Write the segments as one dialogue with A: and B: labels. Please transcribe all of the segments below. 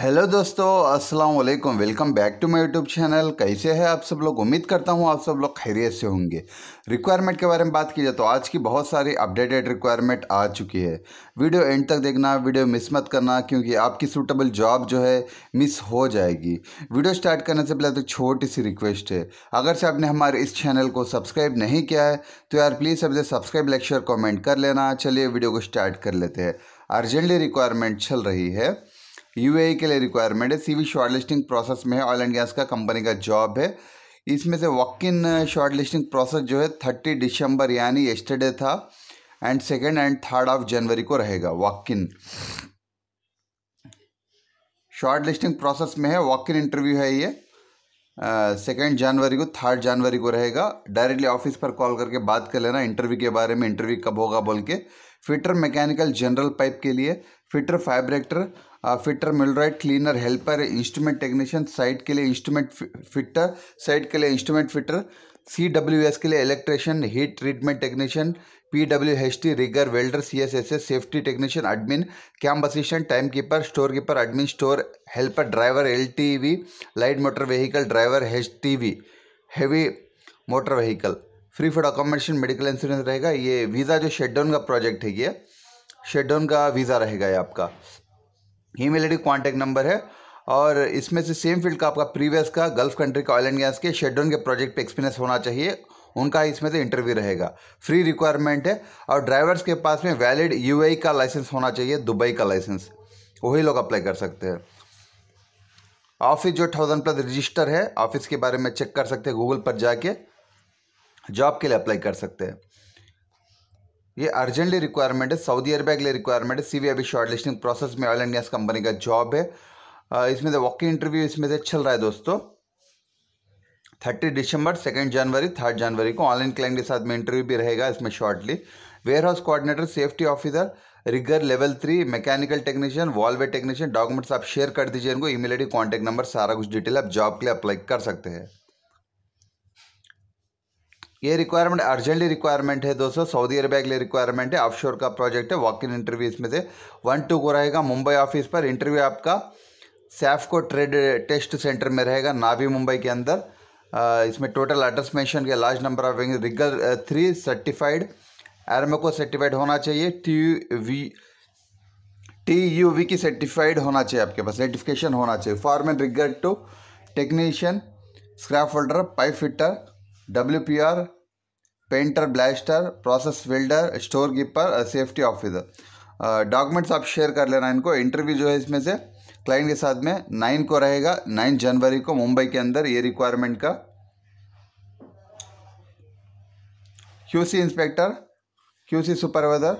A: hello दोस्तों अस्सलाम वालेकुम welcome back to my YouTube channel कैसे हैं आप सब लोग उम्मीद करता हूं आप सब लोग खैरियत से होंगे रिक्वायरमेंट के बारे में बात की जाए तो आज की बहुत सारी अपडेटेड रिक्वायरमेंट आ चुकी है वीडियो एंड तक देखना वीडियो मिस मत करना क्योंकि आपकी सूटेबल जॉब जो है मिस हो जाएगी वीडियो स्टार्ट करने से पहले तो छोटी सी रिक्वेस्ट है अगर से आपने हमारे इस चैनल को सब्सक्राइब नहीं किया है तो यार प्लीज़ सबसे सब्सक्राइब लेक्चर कॉमेंट कर लेना चलिए वीडियो को स्टार्ट कर लेते हैं अर्जेंटली रिक्वायरमेंट चल रही है यू e के लिए रिक्वायरमेंट है सीवी शॉर्ट लिस्टिंग प्रोसेस में है ऑयल एंड गैस का कंपनी का जॉब है इसमें से walk in short listing process जो है थर्टी दिसंबर यानी येस्टरडे था and second and third of January को रहेगा walk in short listing process में है वॉक इन इंटरव्यू है ये सेकेंड uh, जनवरी को थर्ड जनवरी को रहेगा डायरेक्टली ऑफिस पर कॉल करके बात कर लेना इंटरव्यू के बारे में इंटरव्यू कब होगा बोल के फिटर मैकेनिकल जनरल पाइप के लिए fitter fabricator fitter millwright cleaner helper instrument technician site के लिए इंस्ट्रूमेंट फिटर साइट के लिए instrument fitter C W S के लिए electrician heat treatment technician P W H T rigger welder C S S S safety technician admin camp assistant time keeper store keeper admin store helper driver L T V light motor vehicle driver H T V heavy motor vehicle free food accommodation medical insurance रहेगा ये visa जो down का project है ये down का visa रहेगा ये आपका ईमेल आईडी कॉन्टैक्ट नंबर है और इसमें से सेम फील्ड का आपका प्रीवियस का गल्फ कंट्री का ऑयल एंड गैस के शेड्यूल के प्रोजेक्ट पे एक्सपीरियंस होना चाहिए उनका इसमें से इंटरव्यू रहेगा फ्री रिक्वायरमेंट है और ड्राइवर्स के पास में वैलिड यू e का लाइसेंस होना चाहिए दुबई का लाइसेंस वही लोग अप्लाई कर सकते हैं ऑफिस जो थाउजेंड प्लस रजिस्टर है ऑफिस के बारे में चेक कर सकते हैं गूगल पर जाके जॉब के लिए अप्लाई कर सकते हैं ये अर्जेंटली रिक्वायरमेंट है सऊदी अरबिया के लिए रिक्वायरमेंट है सीवी अभी शॉर्ट लिस्टिंग प्रोसेस में ऑयल एंड गैस कंपनी का जॉब है इसमें से वॉकिंग इंटरव्यू इसमें से चल रहा है दोस्तों thirty December second January third January को ऑनलाइन क्लाइंट के साथ में इंटरव्यू भी रहेगा इसमें shortly warehouse coordinator safety officer rigger level three mechanical technician valve technician documents आप शेयर कर दीजिए इनको ईमेल आई कॉन्टैक्ट नंबर सारा कुछ डिटेल आप जॉब के लिए अप्लाई कर सकते हैं ये रिक्वायरमेंट अर्जेंटली रिक्वायरमेंट है दोस्तों सऊदी अरबिया के लिए रिक्वायरमेंट है ऑफशोर का प्रोजेक्ट है वॉक इन इंटरव्यू इसमें से वन टू को रहेगा मुंबई ऑफिस पर इंटरव्यू आपका सैफको ट्रेड टेस्ट सेंटर में रहेगा नावी मुंबई के अंदर इसमें टोटल एड्रेस मेंशन किया large number of wing rigger three certified Aramco certified होना चाहिए T V T U V की सर्टिफाइड होना चाहिए आपके पास सर्टिफिकेशन होना चाहिए format rigger two technician scrap holder pipe fitter W P R painter blaster process welder store keeper safety officer documents आप शेयर कर लेना इनको इंटरव्यू जो है इसमें से क्लाइंट के साथ में नाइन को रहेगा नाइन जनवरी को मुंबई के अंदर ये रिक्वायरमेंट का क्यूसी इंस्पेक्टर क्यूसी सुपरवाइजर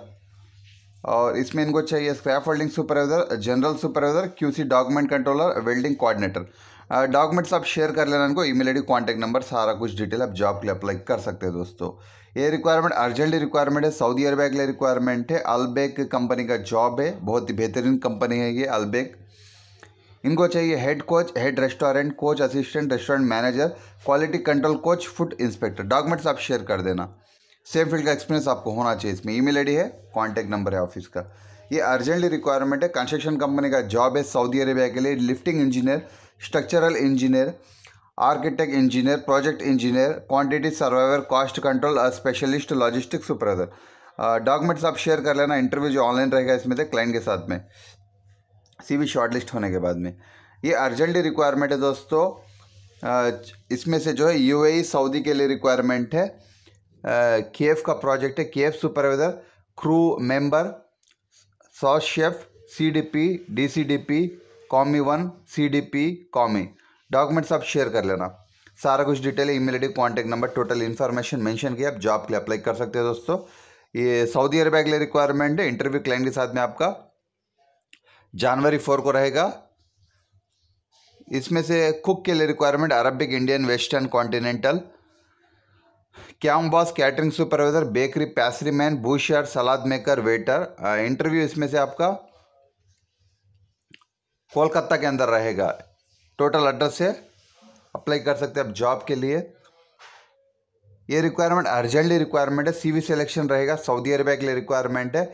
A: और इसमें इनको चाहिए scrap holding supervisor general supervisor QC document controller welding coordinator documents uh, आप शेयर कर लेना इनको ईमेल आईडी कांटेक्ट नंबर सारा कुछ डिटेल आप जॉब के लिए अप्लाई कर सकते हैं दोस्तों ये रिक्वायरमेंट अर्जेंट रिक्वायरमेंट है सऊदी अरबिया के लिए रिक्वायरमेंट है अलबेक कंपनी का जॉब है बहुत ही बेहतरीन कंपनी है ये अलबेक इनको चाहिए head coach head restaurant coach assistant restaurant manager quality control coach food inspector documents आप शेयर कर देना सेम फील्ड का एक्सपीरियंस आपको होना चाहिए इसमें ईमेल आईडी है कॉन्टैक्ट नंबर है ऑफिस का ये अर्जेंटली रिक्वायरमेंट है कंस्ट्रक्शन कंपनी का जॉब है सऊदी अरेबिया के लिए lifting engineer structural engineer architect engineer project engineer quantity survivor cost control specialist logistic supervisor documents आप शेयर कर लेना इंटरव्यू जो ऑनलाइन रहेगा इसमें से क्लाइंट के साथ में सीवी शॉर्टलिस्ट होने के बाद में ये अर्जेंटली रिक्वायरमेंट है दोस्तों uh, इसमें से जो है यूएई सऊदी e, के लिए रिक्वायरमेंट है के uh, का प्रोजेक्ट है के supervisor crew member sous chef CDP P commis one C D P commis documents आप शेयर कर लेना सारा कुछ detail email ID contact number total information mention किया आप जॉब के लिए अप्लाई कर सकते हैं दोस्तों ये सऊदी अरबिया के लिए रिक्वायरमेंट है इंटरव्यू क्लाइंट के साथ में आपका जनवरी फोर को रहेगा इसमें से कुक के लिए requirement Arabic Indian western continental camp boss catering supervisor bakery pastry man butcher salad maker waiter interview इसमें से आपका कोलकाता के अंदर रहेगा टोटल एड्रेस से अप्लाई कर सकते हैं आप जॉब के लिए ये रिक्वायरमेंट अर्जेंटली रिक्वायरमेंट है सीवी सिलेक्शन रहेगा सऊदी अरेबिया के लिए रिक्वायरमेंट है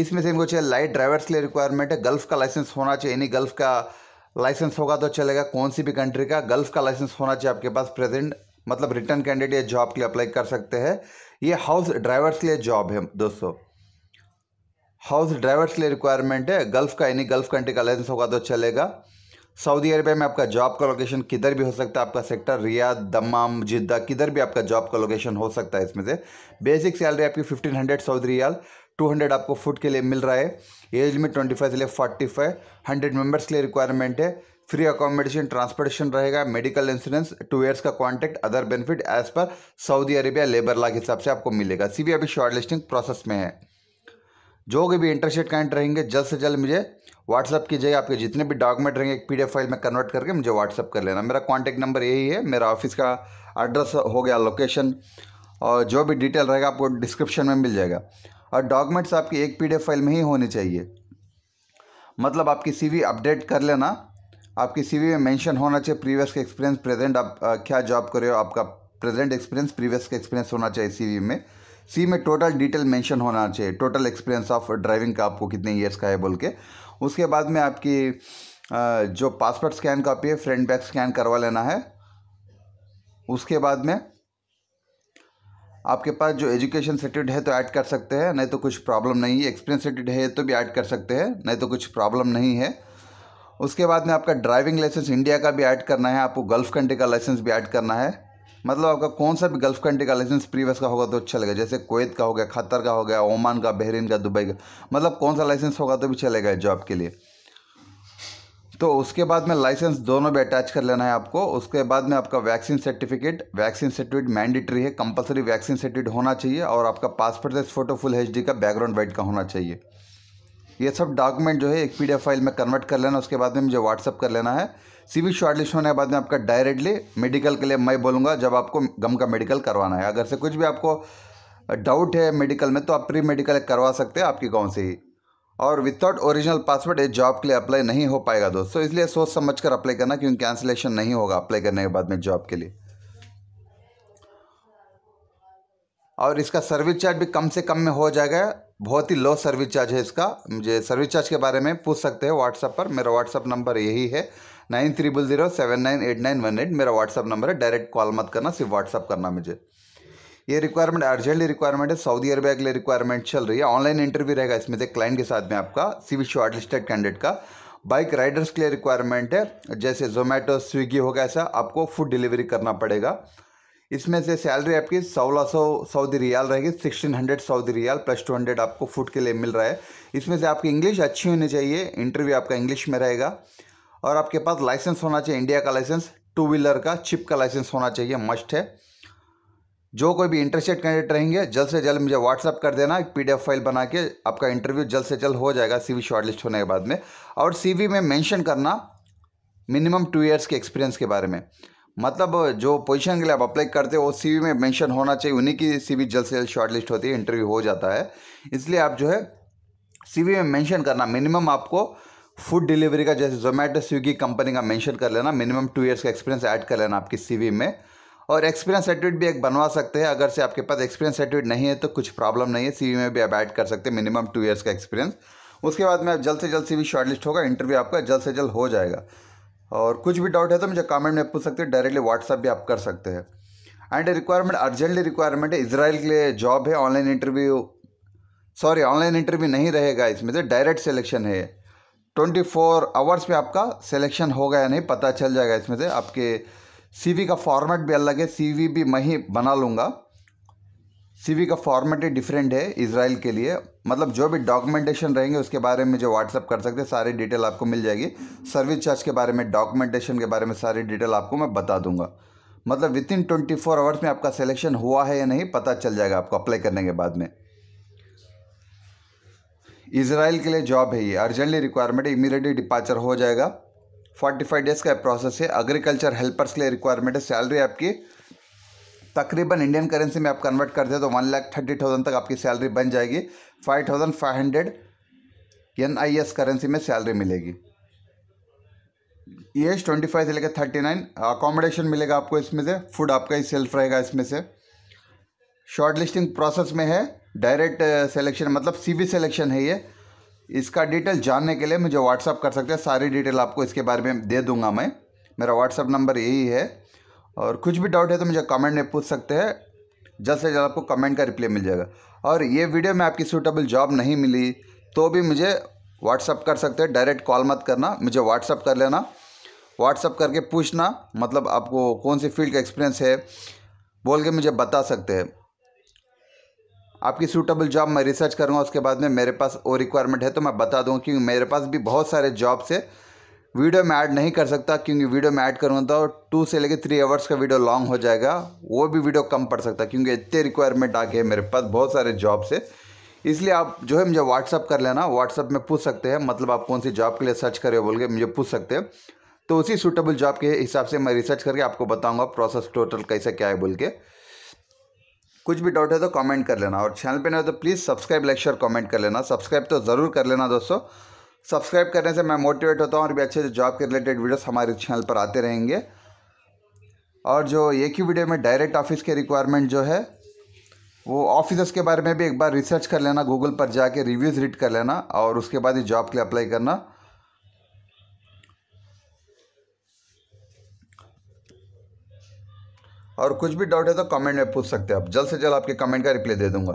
A: इसमें से इनको चाहिए लाइट ड्राइवर्स के लिए रिक्वायरमेंट है गल्फ का लाइसेंस होना चाहिए यानी गल्फ का लाइसेंस होगा तो चलेगा कौन सी भी कंट्री का गल्फ का लाइसेंस होना चाहिए आपके पास प्रेजेंट मतलब रिटर्न कैंडिडेट जॉब के लिए अप्लाई कर सकते हैं ये हाउस ड्राइवर्स के लिए जॉब है दोस्तों हाउस ड्राइवर्स के लिए रिक्वायरमेंट है गल्फ़ का यानी गल्फ़ कंट्री का लाइसेंस होगा तो चलेगा अच्छा सऊदी अरबिया में आपका जॉब का लोकेशन किधर भी हो सकता है आपका सेक्टर रियाद दमाम जिद्दा किधर भी आपका जॉब का लोकेशन हो सकता है इसमें से बेसिक सैलरी आपकी fifteen hundred Saudi riyal two hundred आपको फूड के लिए मिल रहा है एज में ट्वेंटी फाइव से लिए फोर्टी फाइव हंड्रेड मेम्बर्स के लिए रिक्वायरमेंट है फ्री अकोमोडेशन ट्रांसपोर्टेशन रहेगा मेडिकल इंश्योरेंस टू ईयर्स का contract other benefit as per Saudi Arabia labour law के हिसाब से आपको मिलेगा सी अभी शॉर्ट लिस्टिंग प्रोसेस में है जो भी इंटरेस्टेड कैंट रहेंगे जल्द से जल्द मुझे व्हाट्सअप कीजिए आपके जितने भी डॉक्यूमेंट रहेंगे एक पीडीएफ फाइल में कन्वर्ट करके मुझे व्हाट्सअप कर लेना मेरा कॉन्टैक्ट नंबर यही है मेरा ऑफिस का एड्रेस हो गया लोकेशन और जो भी डिटेल रहेगा आपको डिस्क्रिप्शन में मिल जाएगा और डॉक्यूमेंट्स आपकी एक पीडीएफ फाइल में ही होनी चाहिए मतलब आपकी सी अपडेट कर लेना आपकी सी में मैंशन होना चाहिए प्रीवियस का एक्सपीरियंस प्रेजेंट आप क्या जॉब करे हो आपका प्रेजेंट एक्सपीरियंस प्रीवियस का एक्सपीरियंस होना चाहिए सीवी में सी में टोटल डिटेल मेंशन होना चाहिए टोटल एक्सपीरियंस ऑफ ड्राइविंग का आपको कितने ईयर्स का है बोल के उसके बाद में आपकी जो पासपोर्ट स्कैन कॉपी है फ्रंट बैक स्कैन करवा लेना है उसके बाद में आपके पास जो एजुकेशन सर्टिफिकेट है तो ऐड कर सकते हैं नहीं तो कुछ प्रॉब्लम नहीं है एक्सपीरियंस सर्टिफिकेट है तो भी ऐड कर सकते हैं नहीं तो कुछ प्रॉब्लम नहीं है उसके बाद में आपका ड्राइविंग लाइसेंस इंडिया का भी ऐड करना है आपको गल्फ़ कंट्री का लाइसेंस भी ऐड करना है मतलब आपका कौन सा भी गल्फ कंट्री का लाइसेंस प्रीवियस का होगा तो अच्छा लगेगा जैसे कोयत का हो गया खतर का हो गया ओमान का बहरीन का दुबई का मतलब कौन सा लाइसेंस होगा तो भी चलेगा जॉब के लिए तो उसके बाद में लाइसेंस दोनों भी अटैच कर लेना है आपको उसके बाद में आपका vaccine certificate vaccine certificate mandatory है कंपलसरी वैक्सीन सर्टिफिकेट होना चाहिए और आपका पासपोर्ट साइज फोटो फुल एच का बैकग्राउंड वाइट का होना चाहिए ये सब डॉक्यूमेंट जो है एक पीडीएफ फाइल में कन्वर्ट कर लेना उसके बाद में मुझे व्हाट्सअप कर लेना है सीवी शॉर्टलिस्ट होने के बाद में आपका डायरेक्टली मेडिकल के लिए मैं बोलूँगा जब आपको गम का मेडिकल करवाना है अगर से कुछ भी आपको डाउट है मेडिकल में तो आप प्री मेडिकल करवा सकते हैं आपके गाँव से ही और विदाउट ओरिजिनल पासवर्ड ये जॉब के लिए अप्लाई नहीं हो पाएगा दोस्तों इसलिए सोच समझ कर अप्लाई करना क्योंकि कैंसिलेशन नहीं होगा अप्लाई करने के बाद में जॉब के लिए और इसका सर्विस चार्ज भी कम से कम में हो जाएगा बहुत ही लो सर्विस चार्ज है इसका मुझे सर्विस चार्ज के बारे में पूछ सकते हैं व्हाट्सअप पर मेरा व्हाट्सअप नंबर यही है nine triple zero seven nine eight nine one eight मेरा व्हाट्सअप नंबर है डायरेक्ट कॉल मत करना सिर्फ व्हाट्सअप करना मुझे ये रिक्वायरमेंट अर्जेंटली रिक्वायरमेंट है सऊदी अरबिया के लिए रिक्वायरमेंट चल रही है ऑनलाइन इंटरव्यू रहेगा इसमें से क्लाइंट के साथ में आपका C V short listed candidate का बाइक राइडर्स के लिए रिक्वायरमेंट है जैसे जोमेटो स्विगी होगा ऐसा आपको फूड डिलीवरी करना पड़ेगा इसमें से सैलरी आपकी सोलह सौ सऊदी रियाल रहेगी sixteen hundred Saudi riyal plus two hundred आपको फुट के लिए मिल रहा है इसमें से आपकी इंग्लिश अच्छी होनी चाहिए इंटरव्यू आपका इंग्लिश में रहेगा और आपके पास लाइसेंस होना चाहिए इंडिया का लाइसेंस टू व्हीलर का चिप का लाइसेंस होना चाहिए मस्ट है जो कोई भी इंटरेस्टेड कैंडिडेट रहेंगे जल्द से जल्द मुझे व्हाट्सअप कर देना एक पीडीएफ फाइल बना के आपका इंटरव्यू जल्द से जल्द हो जाएगा सीवी शॉर्टलिस्ट होने के बाद में और सीवी में मेंशन करना मिनिमम टू इयर्स के एक्सपीरियंस के बारे में मतलब जो पोजीशन के लिए आप अप्लाई करते हो वो वी में मेंशन होना चाहिए उन्हीं की सी वी जल्द से जल्द शॉर्ट लिस्ट होती है इंटरव्यू हो जाता है इसलिए आप जो है सी वी में मेंशन करना मिनिमम आपको फूड डिलीवरी का जैसे जोमेटो स्विगी कंपनी का मेंशन कर लेना मिनिमम टू इयर्स का एक्सपीरियंस ऐड कर लेना आपकी सी में और एक्सपीरियंस सर्टिफिकेट भी एक बनवा सकते हैं अगर से आपके पास एक्सपीरियंस सर्टिफिकेट नहीं है तो कुछ प्रॉब्लम नहीं है सी में भी आप ऐड कर सकते हैं मिनिमम टू ईयर्स का एक्सपीरियंस उसके बाद में आप जल्द से जल्द सीवी शॉर्टलिस्ट होगा इंटरव्यू आपका जल्द से जल्द हो जाएगा और कुछ भी डाउट है तो मुझे कमेंट में पूछ सकते हैं डायरेक्टली व्हाट्सअप भी आप कर सकते हैं एंड रिक्वायरमेंट अर्जेंटली रिक्वायरमेंट है इसराइल के लिए जॉब है online interview sorry online interview नहीं रहेगा इसमें से डायरेक्ट सिलेक्शन है ट्वेंटी फोर आवर्स में आपका सिलेक्शन होगा या नहीं पता चल जाएगा इसमें से आपके सी का फॉर्मेट भी अलग है सी भी मैं ही बना लूँगा सी का फॉर्मेट ही डिफरेंट है इसराइल के लिए मतलब जो भी डॉक्यूमेंटेशन रहेंगे उसके बारे में जो व्हाट्सअप कर सकते हैं सारी डिटेल आपको मिल जाएगी सर्विस चार्ज के बारे में डॉक्यूमेंटेशन के बारे में सारी डिटेल आपको मैं बता दूंगा मतलब within twenty four hours में आपका सिलेक्शन हुआ है या नहीं पता चल जाएगा आपको अप्लाई करने के बाद में इसराइल के लिए जॉब है ये अर्जेंटली रिक्वायरमेंट है इमीडिएटली डिपार्चर हो जाएगा फोर्टी फाइव डेज का प्रोसेस है एग्रीकल्चर हेल्पर्स के लिए रिक्वायरमेंट है सैलरी आपकी तकरीबन इंडियन करेंसी में आप कन्वर्ट कर दे तो वन लाख थर्टी थाउजेंड तक आपकी सैलरी बन जाएगी five thousand five hundred N I S currency में सैलरी मिलेगी एज ट्वेंटी फाइव से लेकर थर्टी नाइन अकोमोडेशन मिलेगा आपको इसमें से फूड आपका ही सेल्फ रहेगा इसमें से शॉर्ट लिस्टिंग प्रोसेस में है डायरेक्ट सेलेक्शन uh, मतलब बी सेलेक्शन है ये इसका डिटेल जानने के लिए मुझे व्हाट्सअप कर सकते हैं सारी डिटेल आपको इसके बारे में दे दूंगा मैं मेरा व्हाट्सअप नंबर यही है और कुछ भी डाउट है तो मुझे कमेंट में पूछ सकते हैं जल्द से जल्द आपको कमेंट का रिप्लाई मिल जाएगा और ये वीडियो में आपकी सूटेबल जॉब नहीं मिली तो भी मुझे व्हाट्सअप कर सकते हैं डायरेक्ट कॉल मत करना मुझे व्हाट्सअप कर लेना व्हाट्सअप करके पूछना मतलब आपको कौन सी फील्ड का एक्सपीरियंस है बोल के मुझे बता सकते हैं आपकी सूटेबल जॉब मैं रिसर्च करूँगा उसके बाद में मेरे पास और रिक्वायरमेंट है तो मैं बता दूँ क्योंकि मेरे पास भी बहुत सारे जॉब्स है वीडियो मैं ऐड नहीं कर सकता क्योंकि वीडियो मैं ऐड करूँगा तो टू से लेकर थ्री आवर्स का वीडियो लॉन्ग हो जाएगा वो भी वीडियो कम पड़ सकता है क्योंकि इतने रिक्वायरमेंट आ गए मेरे पास बहुत सारे जॉब से इसलिए आप जो है मुझे व्हाट्सअप कर लेना व्हाट्सअप में पूछ सकते हैं मतलब आप कौन सी जॉब के लिए सर्च रहे हो बोल के मुझे पूछ सकते हैं तो उसी सूटेबल जॉब के हिसाब से मैं रिसर्च करके आपको बताऊंगा प्रोसेस टोटल कैसे क्या है बोल के कुछ भी डाउट है तो कमेंट कर लेना और चैनल पे नहीं हो तो please subscribe like share comment कर लेना सब्सक्राइब तो ज़रूर कर लेना दोस्तों सब्सक्राइब करने से मैं मोटिवेट होता हूँ और भी अच्छे अच्छे जॉब के रिलेटेड वीडियोस हमारे चैनल पर आते रहेंगे और जो एक ही वीडियो में डायरेक्ट ऑफिस के रिक्वायरमेंट जो है वो ऑफिसर्स के बारे में भी एक बार रिसर्च कर लेना गूगल पर जाके रिव्यूज़ रीड कर लेना और उसके बाद ही जॉब के लिए अप्लाई करना और कुछ भी डाउट है तो कमेंट में पूछ सकते हैं आप जल्द से जल्द आपके कमेंट का रिप्लाई दे दूंगा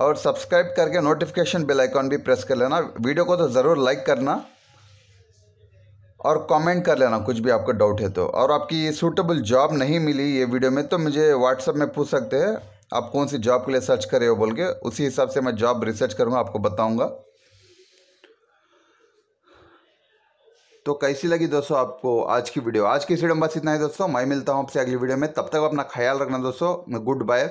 A: और सब्सक्राइब करके नोटिफिकेशन बेल आइकॉन भी प्रेस कर लेना वीडियो को तो ज़रूर लाइक करना और कमेंट कर लेना कुछ भी आपका डाउट है तो और आपकी सूटेबल जॉब नहीं मिली ये वीडियो में तो मुझे व्हाट्सअप में पूछ सकते हैं आप कौन सी जॉब के लिए सर्च कर रहे हो बोल के उसी हिसाब से मैं जॉब रिसर्च करूँगा आपको बताऊँगा तो कैसी लगी दोस्तों आपको आज की वीडियो आज की वीडियो में बस इतना ही दोस्तों मैं मिलता हूँ आपसे अगली वीडियो में तब तक अपना ख्याल रखना दोस्तों गुड बाय